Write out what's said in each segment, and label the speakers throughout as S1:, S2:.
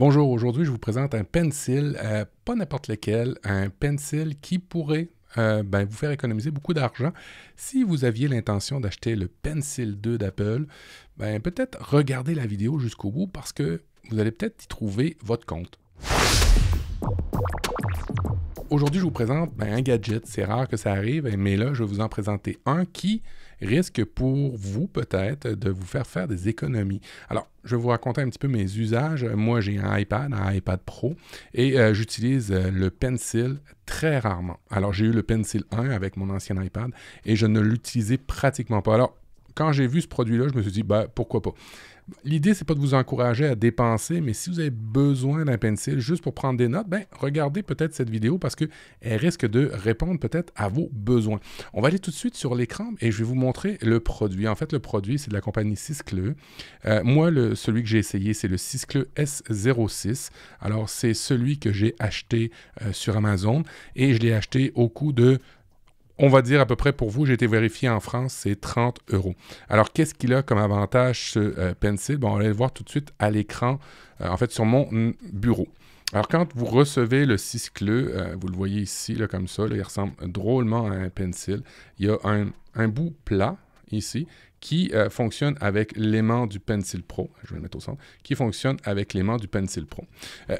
S1: Bonjour, aujourd'hui je vous présente un pencil, euh, pas n'importe lequel, un pencil qui pourrait euh, ben, vous faire économiser beaucoup d'argent. Si vous aviez l'intention d'acheter le Pencil 2 d'Apple, ben, peut-être regardez la vidéo jusqu'au bout parce que vous allez peut-être y trouver votre compte aujourd'hui, je vous présente ben, un gadget. C'est rare que ça arrive, mais là, je vais vous en présenter un qui risque pour vous peut-être de vous faire faire des économies. Alors, je vais vous raconter un petit peu mes usages. Moi, j'ai un iPad, un iPad Pro, et euh, j'utilise euh, le Pencil très rarement. Alors, j'ai eu le Pencil 1 avec mon ancien iPad et je ne l'utilisais pratiquement pas. Alors, quand j'ai vu ce produit-là, je me suis dit, bah, pourquoi pas. L'idée, n'est pas de vous encourager à dépenser, mais si vous avez besoin d'un pencil juste pour prendre des notes, ben, regardez peut-être cette vidéo parce qu'elle risque de répondre peut-être à vos besoins. On va aller tout de suite sur l'écran et je vais vous montrer le produit. En fait, le produit, c'est de la compagnie Siscle. Euh, moi, le, celui que j'ai essayé, c'est le Siscle S06. Alors, c'est celui que j'ai acheté euh, sur Amazon et je l'ai acheté au coût de on va dire à peu près pour vous, j'ai été vérifié en France, c'est 30 euros. Alors, qu'est-ce qu'il a comme avantage ce euh, Pencil? Bon, on va le voir tout de suite à l'écran, euh, en fait, sur mon mm, bureau. Alors, quand vous recevez le 6 euh, vous le voyez ici, là, comme ça, il ressemble drôlement à un pencil. Il y a un, bout plat, ici, qui euh, fonctionne avec l'aimant du Pencil Pro, je vais le mettre au centre, qui fonctionne avec l'aimant du Pencil Pro.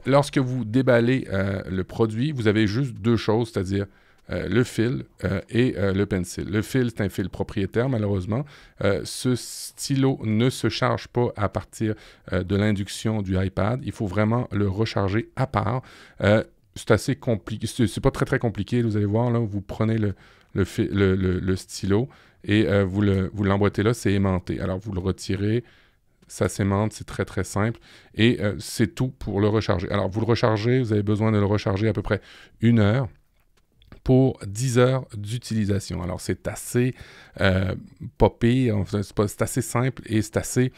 S1: lorsque vous déballez le produit, vous avez juste deux choses, c'est-à-dire euh, le fil euh, et euh, le pencil. Le fil, c'est un fil propriétaire, malheureusement. ce stylo ne se charge pas à partir de l'induction du iPad. Il faut vraiment le recharger à part c'est assez compliqué. C'est pas très très compliqué. Vous allez voir, là, vous prenez le, le, stylo et vous l'emboîtez là, c'est aimanté. Alors vous le retirez, ça s'aimante, c'est très très simple. Et c'est tout pour le recharger. Alors vous le rechargez, vous avez besoin de le recharger à peu près une heure. 10 heures d'utilisation. Alors, c'est assez euh, popé, c'est assez simple et c'est assez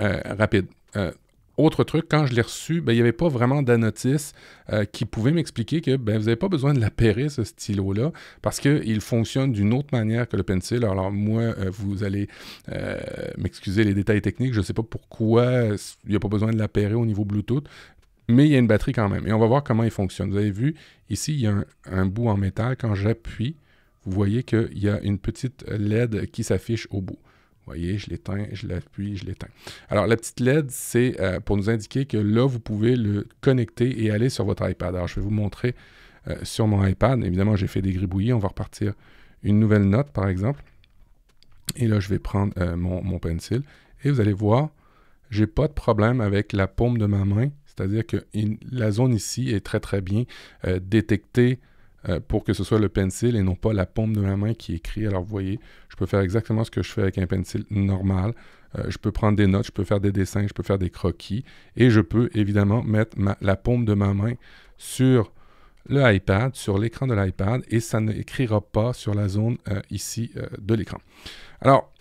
S1: euh, rapide. Euh, autre truc, quand je l'ai reçu, ben, il n'y avait pas vraiment d'anotice euh, qui pouvait m'expliquer que ben, vous n'avez pas besoin de l'appairer, ce stylo-là, parce qu'il fonctionne d'une autre manière que le pencil. Alors, moi, vous allez m'excuser les détails techniques. Je ne sais pas pourquoi il n'y a pas besoin de l'appairer au niveau Bluetooth mais il y a une batterie quand même. Et on va voir comment il fonctionne. Vous avez vu, ici, il y a un, bout en métal. Quand j'appuie, vous voyez qu'il y a une petite LED qui s'affiche au bout. Vous voyez, je l'éteins, je l'appuie, je l'éteins. Alors, la petite LED, c'est euh, pour nous indiquer que là, vous pouvez le connecter et aller sur votre iPad. Alors, je vais vous montrer euh, sur mon iPad. Évidemment, j'ai fait des gribouillis. On va repartir une nouvelle note, par exemple. Et là, je vais prendre euh, mon, mon pencil. Et vous allez voir, je n'ai pas de problème avec la paume de ma main c'est-à-dire que la zone ici est très très bien euh, détectée euh, pour que ce soit le pencil et non pas la pompe de ma main qui écrit. Alors vous voyez, je peux faire exactement ce que je fais avec un pencil normal. Euh, je peux prendre des notes, je peux faire des dessins, je peux faire des croquis et je peux évidemment mettre la pompe de ma main sur le iPad, sur l'écran de l'iPad et ça n'écrira pas sur la zone ici de l'écran. Alors,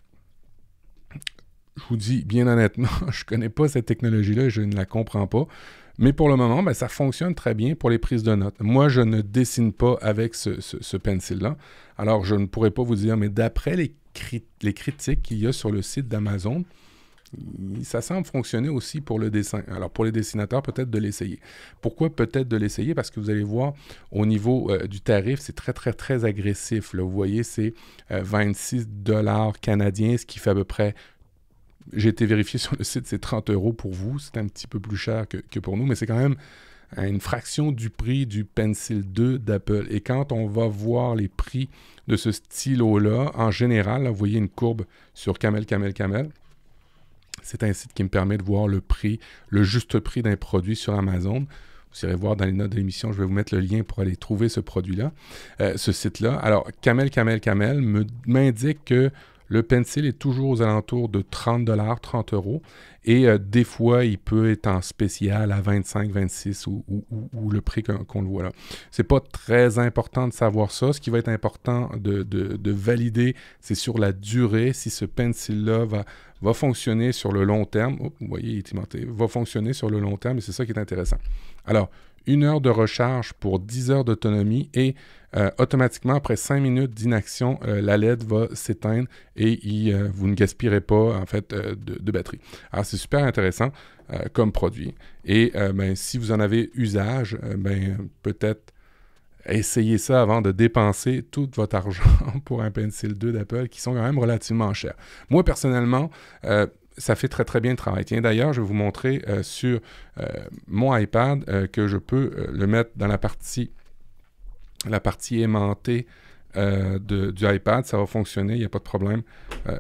S1: je vous dis bien honnêtement, je ne connais pas cette technologie-là et je ne la comprends pas. Mais pour le moment, ben, ça fonctionne très bien pour les prises de notes. Moi, je ne dessine pas avec ce, pencil-là. Alors, je ne pourrais pas vous dire, mais d'après les, critiques qu'il y a sur le site d'Amazon, ça semble fonctionner aussi pour le dessin. Alors pour les dessinateurs, peut-être de l'essayer. Pourquoi peut-être de l'essayer Parce que vous allez voir, au niveau euh, du tarif, c'est très très très agressif. Vous voyez, c'est 26 euh, dollars canadiens, ce qui fait à peu près j'ai été vérifié sur le site, c'est 30 euros pour vous. C'est un petit peu plus cher que, pour nous, mais c'est quand même hein, une fraction du prix du Pencil 2 d'Apple. Et quand on va voir les prix de ce stylo-là, en général, vous voyez une courbe sur Camel, Camel, Camel. C'est un site qui me permet de voir le prix, le juste prix d'un produit sur Amazon. Vous irez voir dans les notes de l'émission, je vais vous mettre le lien pour aller trouver ce produit-là, euh, ce site-là. Alors, Camel, Camel, Camel m'indique que le pencil est toujours aux alentours de 30 dollars, 30 euros. Et euh, des fois, il peut être en spécial à 25, 26 ou, le prix qu'on le voit là. C'est pas très important de savoir ça. Ce qui va être important de, valider, c'est sur la durée, si ce pencil-là va, fonctionner sur le long terme. vous voyez, il est aimanté. Va fonctionner sur le long terme et c'est ça qui est intéressant. Alors, une heure de recharge pour 10 heures d'autonomie et euh, automatiquement, après 5 minutes d'inaction, euh, la LED va s'éteindre et il, euh, vous ne gaspirez pas en fait de, batterie. Alors, c'est super intéressant comme produit. Et ben, si vous en avez usage, ben, peut-être essayez ça avant de dépenser tout votre argent pour un Pencil 2 d'Apple qui sont quand même relativement chers. Moi, personnellement, ça fait très très bien le travail. Tiens, d'ailleurs, je vais vous montrer euh, sur euh, mon iPad euh, que je peux le mettre dans la partie, la partie aimantée du iPad. Ça va fonctionner, il n'y a pas de problème.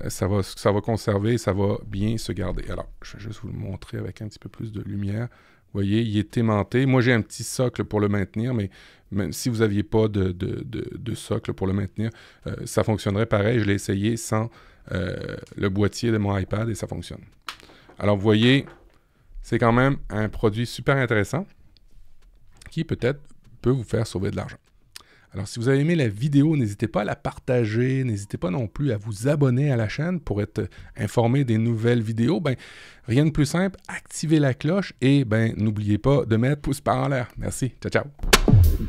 S1: ça, va, ça va conserver, ça va bien se garder. Alors, je vais juste vous le montrer avec un petit peu plus de lumière. Vous voyez, il est aimanté. Moi, j'ai un petit socle pour le maintenir, mais même si vous n'aviez pas de, socle pour le maintenir, ça fonctionnerait pareil. Je l'ai essayé sans... Euh, le boîtier de mon iPad et ça fonctionne. Alors, vous voyez, c'est quand même un produit super intéressant qui peut-être peut vous faire sauver de l'argent. Alors si vous avez aimé la vidéo, n'hésitez pas à la partager, n'hésitez pas non plus à vous abonner à la chaîne pour être informé des nouvelles vidéos. Ben, rien de plus simple, activez la cloche et ben n'oubliez pas de mettre pouce par en l'air. Merci. Ciao ciao.